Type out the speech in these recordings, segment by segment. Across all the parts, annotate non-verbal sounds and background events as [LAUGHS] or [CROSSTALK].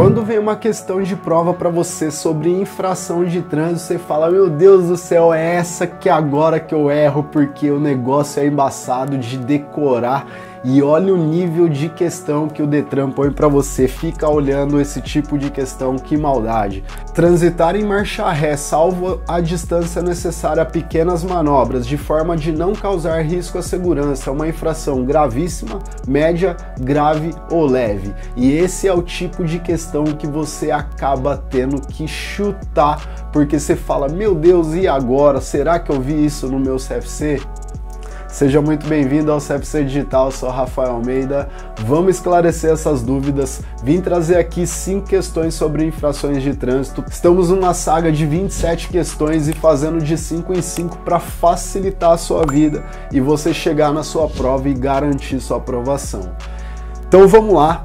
Quando vem uma questão de prova para você sobre infração de trânsito, você fala: Meu Deus do céu, é essa que agora que eu erro, porque o negócio é embaçado de decorar e olha o nível de questão que o Detran põe para você fica olhando esse tipo de questão, que maldade. Transitar em marcha ré, salvo a distância necessária a pequenas manobras, de forma de não causar risco à segurança, é uma infração gravíssima, média, grave ou leve. E esse é o tipo de questão que você acaba tendo que chutar, porque você fala: meu Deus, e agora? Será que eu vi isso no meu CFC? Seja muito bem-vindo ao CEPC Digital, sou Rafael Almeida. Vamos esclarecer essas dúvidas. Vim trazer aqui cinco questões sobre infrações de trânsito. Estamos numa saga de 27 questões e fazendo de 5 em 5 para facilitar a sua vida e você chegar na sua prova e garantir sua aprovação. Então vamos lá.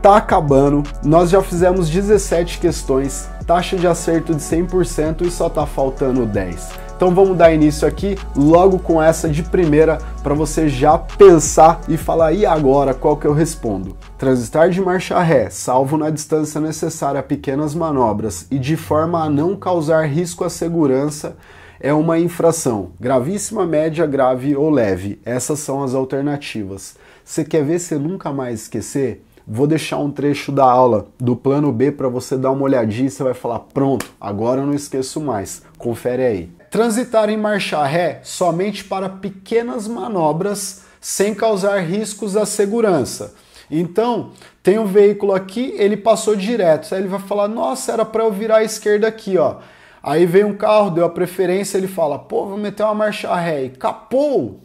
Tá acabando. Nós já fizemos 17 questões, taxa de acerto de 100% e só tá faltando 10. Então vamos dar início aqui logo com essa de primeira para você já pensar e falar e agora qual que eu respondo. Transitar de marcha ré, salvo na distância necessária pequenas manobras e de forma a não causar risco à segurança, é uma infração. Gravíssima, média, grave ou leve. Essas são as alternativas. Você quer ver se nunca mais esquecer? Vou deixar um trecho da aula do plano B para você dar uma olhadinha e você vai falar: pronto, agora eu não esqueço mais. Confere aí. Transitar em marcha ré somente para pequenas manobras sem causar riscos à segurança. Então, tem um veículo aqui, ele passou direto. Aí ele vai falar: "Nossa, era para eu virar à esquerda aqui, ó". Aí vem um carro, deu a preferência, ele fala: "Pô, vou meter uma marcha ré". E capou.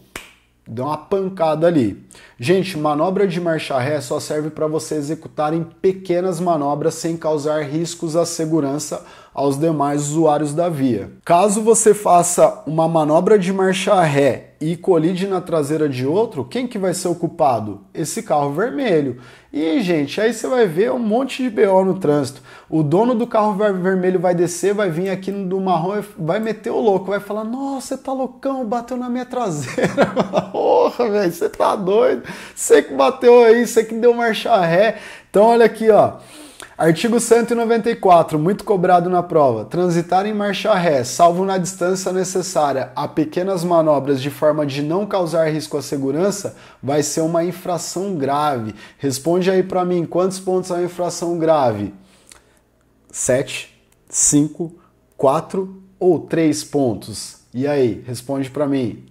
Deu uma pancada ali. Gente, manobra de marcha ré só serve para você executar em pequenas manobras sem causar riscos à segurança aos demais usuários da via. Caso você faça uma manobra de marcha ré e colide na traseira de outro, quem que vai ser o culpado? Esse carro vermelho. E, gente, aí você vai ver um monte de BO no trânsito. O dono do carro vermelho vai descer, vai vir aqui no do marrom, vai meter o louco, vai falar: Nossa, você tá loucão, bateu na minha traseira. [LAUGHS] Porra, velho, você tá doido? Você que bateu aí, você que deu marcha ré. Então, olha aqui, ó. Artigo 194, muito cobrado na prova. Transitar em marcha ré, salvo na distância necessária a pequenas manobras de forma de não causar risco à segurança, vai ser uma infração grave. Responde aí para mim, quantos pontos é uma infração grave? 7, 5, 4 ou 3 pontos? E aí, responde para mim.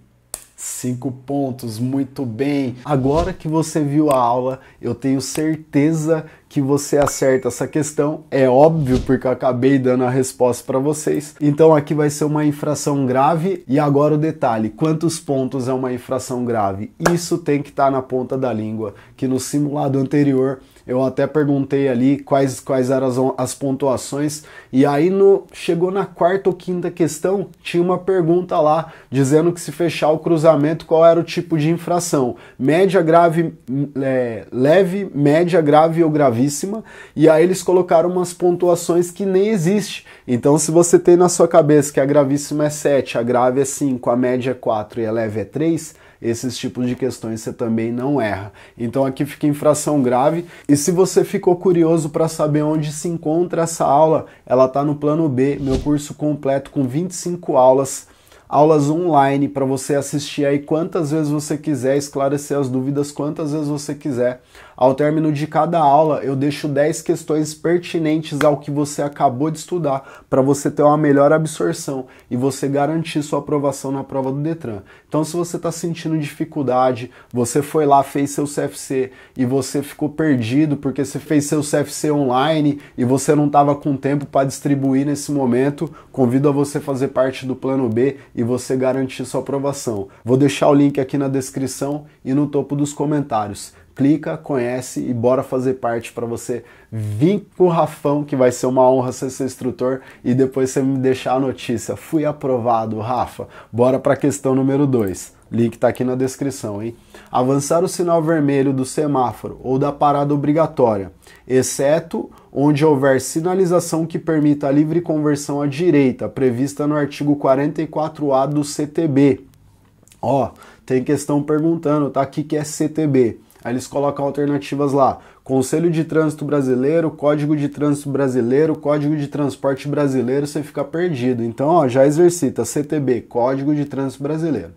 Cinco pontos, muito bem. Agora que você viu a aula, eu tenho certeza que você acerta essa questão. É óbvio, porque eu acabei dando a resposta para vocês. Então aqui vai ser uma infração grave. E agora o detalhe: quantos pontos é uma infração grave? Isso tem que estar tá na ponta da língua. Que no simulado anterior eu até perguntei ali quais, quais eram as, pontuações. E aí no, chegou na quarta ou quinta questão, tinha uma pergunta lá dizendo que se fechar o cruzamento, qual era o tipo de infração? Média, grave, é, leve, média, grave ou grave gravíssima, e aí eles colocaram umas pontuações que nem existe. Então, se você tem na sua cabeça que a gravíssima é 7, a grave é 5, a média é 4 e a leve é 3, esses tipos de questões você também não erra. Então aqui fica infração grave. E se você ficou curioso para saber onde se encontra essa aula, ela está no plano B, meu curso completo com 25 aulas. Aulas online para você assistir aí quantas vezes você quiser, esclarecer as dúvidas quantas vezes você quiser. Ao término de cada aula, eu deixo 10 questões pertinentes ao que você acabou de estudar, para você ter uma melhor absorção e você garantir sua aprovação na prova do Detran. Então, se você está sentindo dificuldade, você foi lá, fez seu CFC e você ficou perdido porque você fez seu CFC online e você não estava com tempo para distribuir nesse momento, convido a você fazer parte do plano B e você garantir sua aprovação. Vou deixar o link aqui na descrição e no topo dos comentários clica, conhece e bora fazer parte para você vir com o Rafão, que vai ser uma honra ser seu instrutor e depois você me deixar a notícia. Fui aprovado, Rafa. Bora para a questão número 2. Link está aqui na descrição, hein? Avançar o sinal vermelho do semáforo ou da parada obrigatória, exceto onde houver sinalização que permita a livre conversão à direita, prevista no artigo 44A do CTB. Ó, tem questão perguntando, tá? O que, que é CTB? Aí eles colocam alternativas lá: Conselho de Trânsito Brasileiro, Código de Trânsito Brasileiro, Código de Transporte Brasileiro, você fica perdido. Então, ó, já exercita CTB, Código de Trânsito Brasileiro.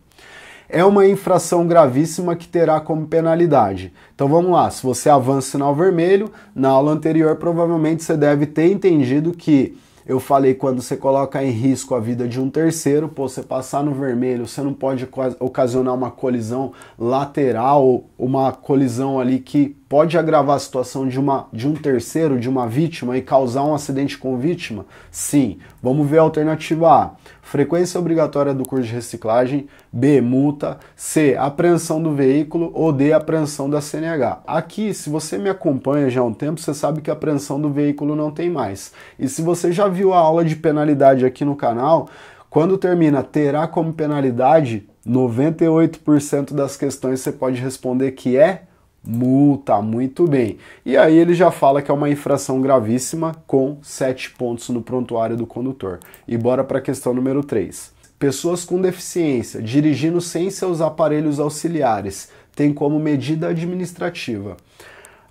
É uma infração gravíssima que terá como penalidade. Então vamos lá, se você avança o sinal vermelho, na aula anterior provavelmente você deve ter entendido que eu falei quando você coloca em risco a vida de um terceiro, pô, você passar no vermelho, você não pode ocasionar uma colisão lateral, uma colisão ali que pode agravar a situação de, uma, de um terceiro, de uma vítima e causar um acidente com vítima? Sim. Vamos ver a alternativa A. Frequência obrigatória do curso de reciclagem, B, multa, C, apreensão do veículo ou D, apreensão da CNH. Aqui, se você me acompanha já há um tempo, você sabe que a apreensão do veículo não tem mais. E se você já viu a aula de penalidade aqui no canal, quando termina, terá como penalidade 98% das questões você pode responder que é multa, muito bem. E aí ele já fala que é uma infração gravíssima com sete pontos no prontuário do condutor. E bora para a questão número 3. Pessoas com deficiência dirigindo sem seus aparelhos auxiliares tem como medida administrativa.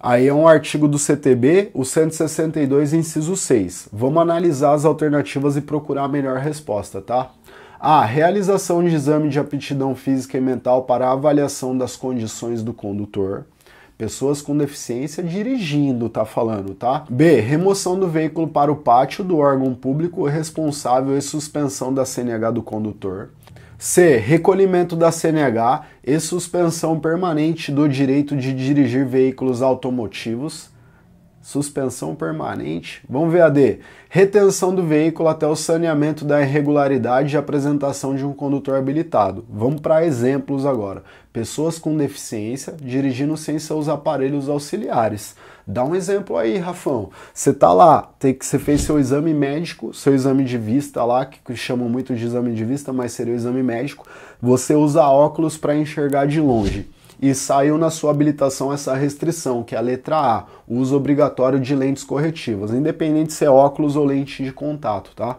Aí é um artigo do CTB, o 162, inciso 6. Vamos analisar as alternativas e procurar a melhor resposta, tá? A. Realização de exame de aptidão física e mental para avaliação das condições do condutor. Pessoas com deficiência dirigindo, tá falando, tá? B. Remoção do veículo para o pátio do órgão público responsável e suspensão da CNH do condutor. C. Recolhimento da CNH e suspensão permanente do direito de dirigir veículos automotivos suspensão permanente. Vamos ver a D. Retenção do veículo até o saneamento da irregularidade e apresentação de um condutor habilitado. Vamos para exemplos agora. Pessoas com deficiência dirigindo sem seus aparelhos auxiliares. Dá um exemplo aí, Rafão. Você tá lá, tem que você fez seu exame médico, seu exame de vista lá, que chamam muito de exame de vista, mas seria o exame médico. Você usa óculos para enxergar de longe e saiu na sua habilitação essa restrição, que é a letra A, o uso obrigatório de lentes corretivas, independente se é óculos ou lente de contato, tá?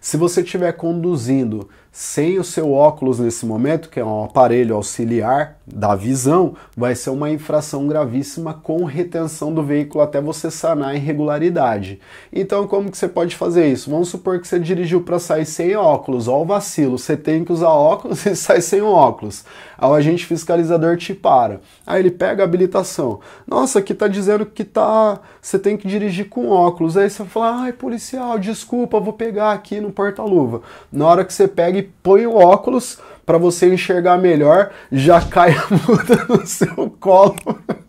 Se você estiver conduzindo sem o seu óculos nesse momento, que é um aparelho auxiliar da visão, vai ser uma infração gravíssima com retenção do veículo até você sanar a irregularidade. Então, como que você pode fazer isso? Vamos supor que você dirigiu para sair sem óculos, ó o vacilo, você tem que usar óculos [LAUGHS] e sai sem óculos. Aí o agente fiscalizador te para. Aí ele pega a habilitação. Nossa, aqui tá dizendo que tá, você tem que dirigir com óculos. Aí você fala: "Ai, policial, desculpa, vou pegar aqui no porta-luva". Na hora que você pega põe o óculos para você enxergar melhor, já cai a [LAUGHS] muda no seu colo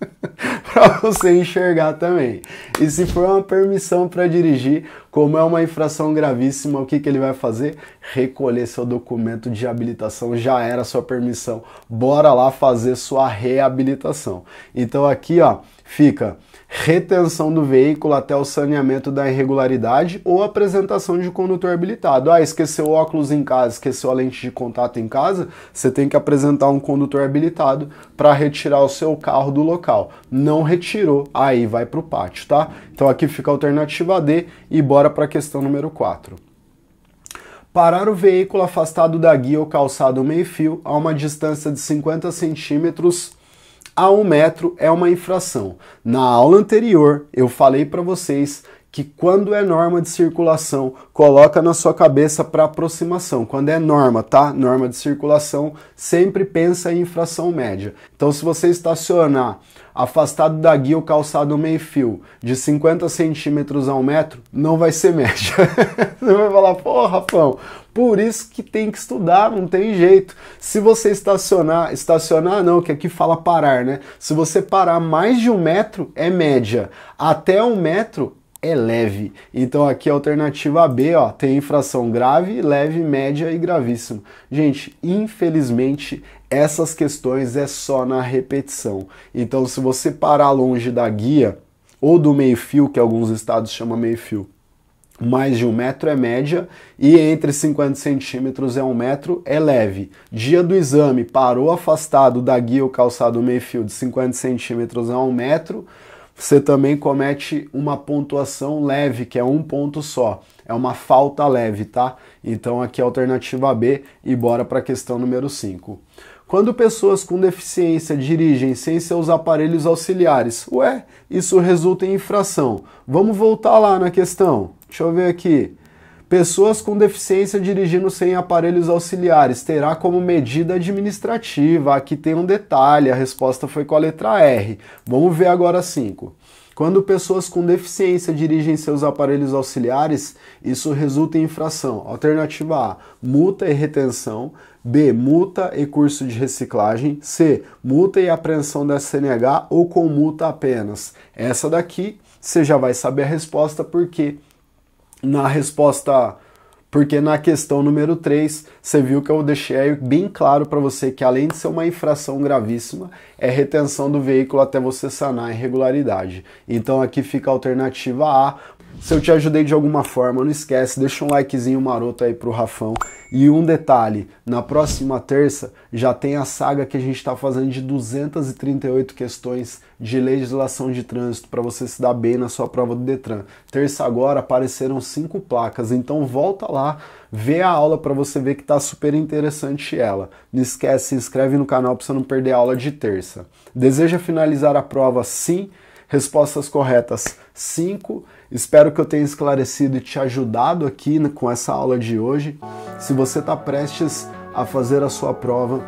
[LAUGHS] para você enxergar também. E se for uma permissão para dirigir, como é uma infração gravíssima, o que, que ele vai fazer? Recolher seu documento de habilitação, já era sua permissão. Bora lá fazer sua reabilitação. Então aqui, ó, fica retenção do veículo até o saneamento da irregularidade ou apresentação de condutor habilitado. Ah, esqueceu óculos em casa, esqueceu a lente de contato em casa, você tem que apresentar um condutor habilitado para retirar o seu carro do local. Não retirou, aí vai para o pátio, tá? Então aqui fica a alternativa D e bora para a questão número 4. Parar o veículo afastado da guia ou calçado meio-fio a uma distância de 50 centímetros a um metro é uma infração. Na aula anterior, eu falei para vocês que quando é norma de circulação, coloca na sua cabeça para aproximação. Quando é norma, tá? Norma de circulação, sempre pensa em infração média. Então se você estacionar afastado da guia o calçado meio fio de 50 centímetros a um metro, não vai ser média. [LAUGHS] você vai falar, pô, Rafão, por isso que tem que estudar, não tem jeito. Se você estacionar, estacionar não, que aqui fala parar, né? Se você parar mais de um metro, é média. Até um metro é leve. Então aqui é a alternativa B, ó, tem infração grave, leve, média e gravíssima. Gente, infelizmente essas questões é só na repetição. Então se você parar longe da guia ou do meio-fio, que alguns estados chamam meio-fio, mais de um metro é média e entre 50 centímetros é um metro é leve. Dia do exame, parou afastado da guia ou calçado meio-fio de 50 centímetros a um metro, você também comete uma pontuação leve, que é um ponto só. É uma falta leve, tá? Então aqui é a alternativa B e bora para a questão número 5. Quando pessoas com deficiência dirigem sem seus aparelhos auxiliares, ué, isso resulta em infração. Vamos voltar lá na questão. Deixa eu ver aqui. Pessoas com deficiência dirigindo sem aparelhos auxiliares terá como medida administrativa. Aqui tem um detalhe, a resposta foi com a letra R. Vamos ver agora 5. Quando pessoas com deficiência dirigem seus aparelhos auxiliares, isso resulta em infração. Alternativa A: multa e retenção. B. Multa e curso de reciclagem. C. Multa e apreensão da CNH ou com multa apenas. Essa daqui você já vai saber a resposta porque na resposta Porque na questão número 3, você viu que eu deixei bem claro para você que além de ser uma infração gravíssima, é retenção do veículo até você sanar a irregularidade. Então aqui fica a alternativa A. Se eu te ajudei de alguma forma, não esquece, deixa um likezinho maroto aí pro Rafão. E um detalhe, na próxima terça já tem a saga que a gente está fazendo de 238 questões de legislação de trânsito para você se dar bem na sua prova do Detran. Terça agora apareceram cinco placas, então volta lá, vê a aula para você ver que está super interessante ela. Não esquece, se inscreve no canal para você não perder a aula de terça. Deseja finalizar a prova sim? Respostas corretas 5. Espero que eu tenha esclarecido e te ajudado aqui com essa aula de hoje. Se você está prestes a fazer a sua prova,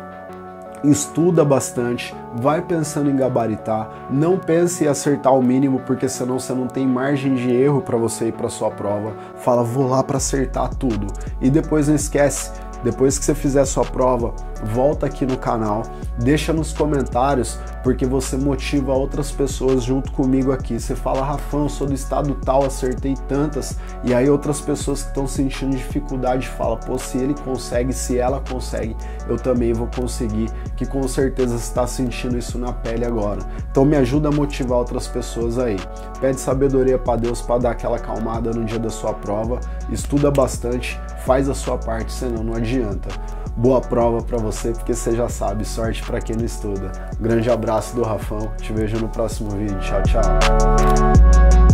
estuda bastante, vai pensando em gabaritar, não pense em acertar o mínimo, porque senão você não tem margem de erro para você ir para sua prova. Fala, vou lá para acertar tudo. E depois não esquece, depois que você fizer a sua prova, volta aqui no canal, deixa nos comentários, porque você motiva outras pessoas junto comigo aqui. Você fala, Rafão, sou do estado tal, acertei tantas, e aí outras pessoas que estão sentindo dificuldade falam, pô, se ele consegue, se ela consegue, eu também vou conseguir, que com certeza está sentindo isso na pele agora. Então me ajuda a motivar outras pessoas aí. Pede sabedoria para Deus para dar aquela calmada no dia da sua prova, estuda bastante faz a sua parte, senão não adianta. Boa prova para você, porque você já sabe, sorte para quem não estuda. Grande abraço do Rafão, te vejo no próximo vídeo. Tchau, tchau.